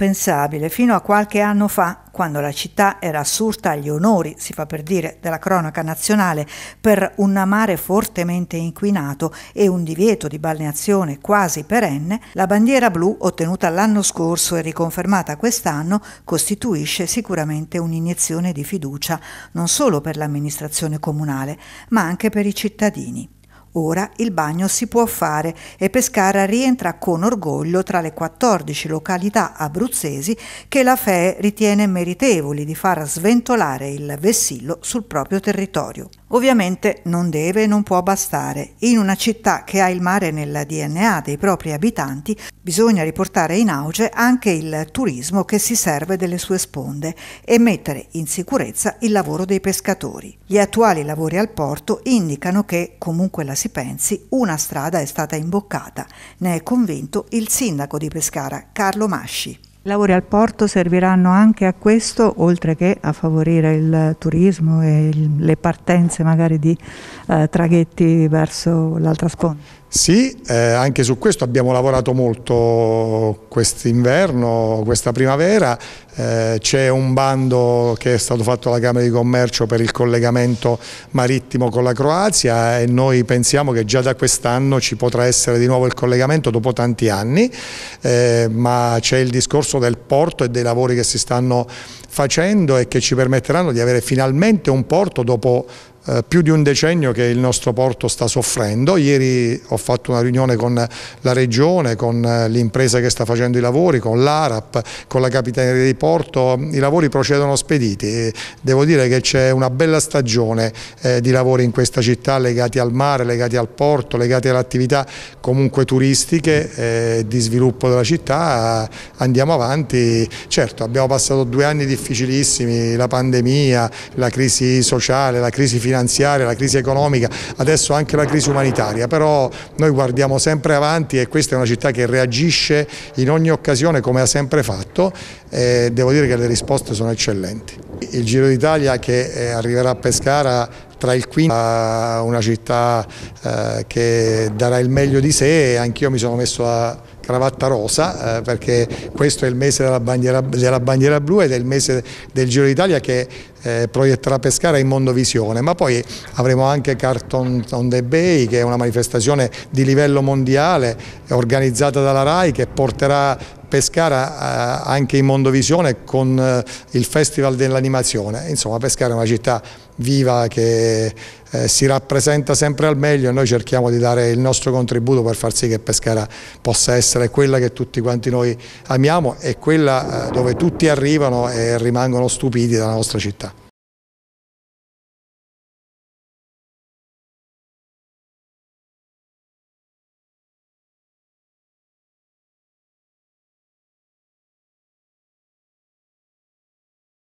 impensabile fino a qualche anno fa, quando la città era assurda agli onori, si fa per dire, della cronaca nazionale per un mare fortemente inquinato e un divieto di balneazione quasi perenne, la bandiera blu ottenuta l'anno scorso e riconfermata quest'anno costituisce sicuramente un'iniezione di fiducia non solo per l'amministrazione comunale, ma anche per i cittadini. Ora il bagno si può fare e Pescara rientra con orgoglio tra le 14 località abruzzesi che la FE ritiene meritevoli di far sventolare il vessillo sul proprio territorio. Ovviamente non deve e non può bastare. In una città che ha il mare nella DNA dei propri abitanti, bisogna riportare in auge anche il turismo che si serve delle sue sponde e mettere in sicurezza il lavoro dei pescatori. Gli attuali lavori al porto indicano che comunque la si pensi, una strada è stata imboccata. Ne è convinto il sindaco di Pescara, Carlo Masci. I lavori al porto serviranno anche a questo, oltre che a favorire il turismo e le partenze magari di eh, traghetti verso l'altra sponda. Sì, eh, anche su questo abbiamo lavorato molto quest'inverno, questa primavera, eh, c'è un bando che è stato fatto alla Camera di Commercio per il collegamento marittimo con la Croazia e noi pensiamo che già da quest'anno ci potrà essere di nuovo il collegamento dopo tanti anni, eh, ma c'è il discorso del porto e dei lavori che si stanno facendo e che ci permetteranno di avere finalmente un porto dopo eh, più di un decennio che il nostro porto sta soffrendo. Ieri ho fatto una riunione con la Regione, con eh, l'impresa che sta facendo i lavori, con l'ARAP, con la Capitaneria di Porto. I lavori procedono spediti. Devo dire che c'è una bella stagione eh, di lavori in questa città legati al mare, legati al porto, legati alle attività comunque turistiche eh, di sviluppo della città. Andiamo avanti. Certo, abbiamo passato due anni difficilissimi, la pandemia, la crisi sociale, la crisi finanziaria finanziaria, la crisi economica, adesso anche la crisi umanitaria, però noi guardiamo sempre avanti e questa è una città che reagisce in ogni occasione come ha sempre fatto e devo dire che le risposte sono eccellenti. Il Giro d'Italia che eh, arriverà a Pescara tra il quinto una città eh, che darà il meglio di sé e anch'io mi sono messo a cravatta rosa eh, perché questo è il mese della bandiera, della bandiera, blu ed è il mese del Giro d'Italia che eh, proietterà Pescara in mondovisione, ma poi avremo anche Carton on the Bay che è una manifestazione di livello mondiale organizzata dalla RAI che porterà Pescara eh, anche in Mondovisione con eh, il Festival dell'Animazione, insomma Pescara è una città viva che eh, si rappresenta sempre al meglio e noi cerchiamo di dare il nostro contributo per far sì che Pescara possa essere quella che tutti quanti noi amiamo e quella dove tutti arrivano e rimangono stupiti dalla nostra città.